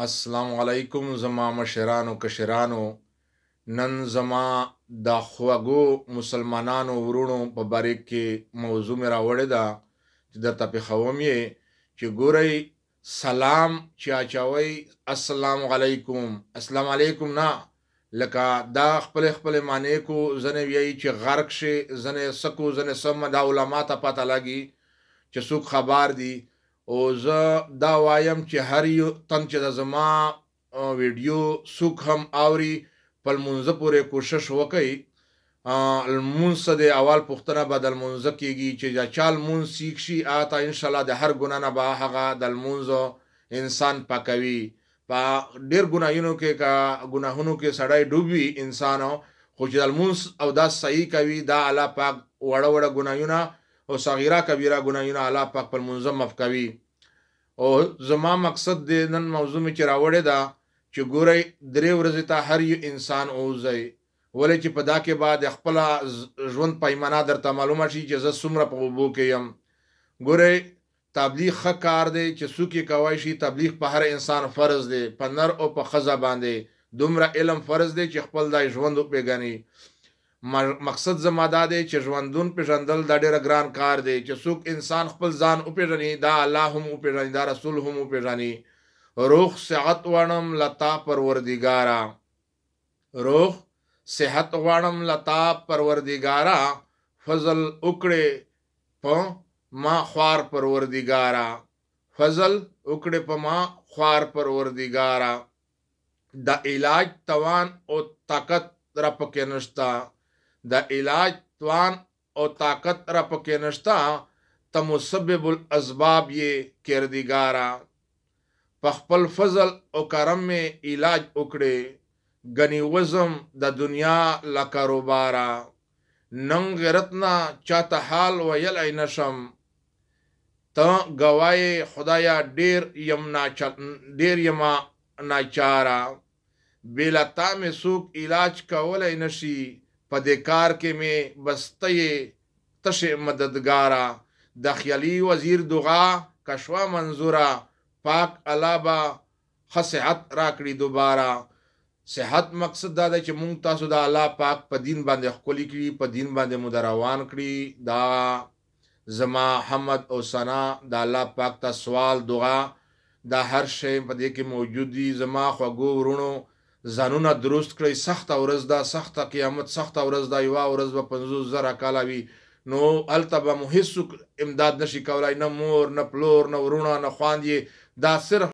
السلام علیکم زما مشرانو کشرانو نن زما د خوږو مسلمانانو ورونو په باره کې موضوع مې راوړې ده چې درته پېښوم یې چې ګورئ سلام چې اچوئ السلام علیکم السلام علیکم نه لکه دا خپل خپل معنی کو زنه وی چې غرق شي زنه سکو زنه سم دا علما ته پته لګي چې څوک خبر دي او زه دا وایم چې هر یو تن چې د زما ویډیو څوک هم اوري په لمونځه پورې کوشش وکړي لمونځ د اول پوښتنه به د لمونځه کېږي چې دا چا لمونځ سیک شي آتا انشاءالله د هر ګناه نه به هغه د لمونځو انسان پاکوي په ډېر ګناهونو کې که ګناهونو کې سړی ډوبي انسانو خو چې د لمونځ او دا صحیح کوي دا الله پاک وړه وړه ګناهونه او صغیره کبیره ګناهونه الله پاک پر منظم مف کوي او زما مقصد د نن موضوع می چې راوړې ده چې ګورې درې ورځې ته هر یو انسان اوځي ولې چې په دا کې بعد خپل ژوند پیمانه درته معلومه شي چې زه څومره په وبو کې يم ګورې تبلیغ ښه کار دی چې څوک یې کوي شي تبلیغ په هر انسان فرض دی په نر او په خزه باندې دومره علم فرض دی چې خپل د ژوند په پیژنې مقصد زما دا دی چې ژوندون پیژندل دا ډیره ګران کار دی چې څوک انسان خپل ځان وپیژني دا الله هم وپیژني دا رسول هم وپیژني روح صحت وانم لتا پروردګارا روح صحت وانم لتا پروردګارا فضل وکړې په ما خوار پروردګارا فضل وکړې په ما خوار پروردګارا د علاج توان او طاقت را پکې نشتا د علاج توان او طاقت را پکې نشتا ته مسبب الاسباب یې کردګارا په خپل فضل او کرم می علاج وکړي غنی وزم د دنیا لا کاروبارا نن غیرتنا چاته حال ویل عینشم ته گواي خدایا ډیر یم نا ډیر یما ناچارا بلا تا می سوق علاج کولای نشي په دې کار کې مې بسته تشه مددګارا د خیالي وزیر دغا کشوا منظورا پاک علابا خصحت راکړي دوباره صحت مقصد دا دی چې مونږ تاسو د الله پاک په دین باندې خولي کړي په دین باندې مدروان کړي دا زما حمد او ثنا د الله پاک ته سوال دعا دا هر شی په دې کې موجود دي زما خوګو ورونو ځانونه درست کړئ سخت اورز دا سخت قیامت سخت اورز دا یو اورز به 50 زره کاله وي نو التبه مو هیڅ امداد نشي کولای نه مور نه پلور نه ورونه نه خواندې دا صرف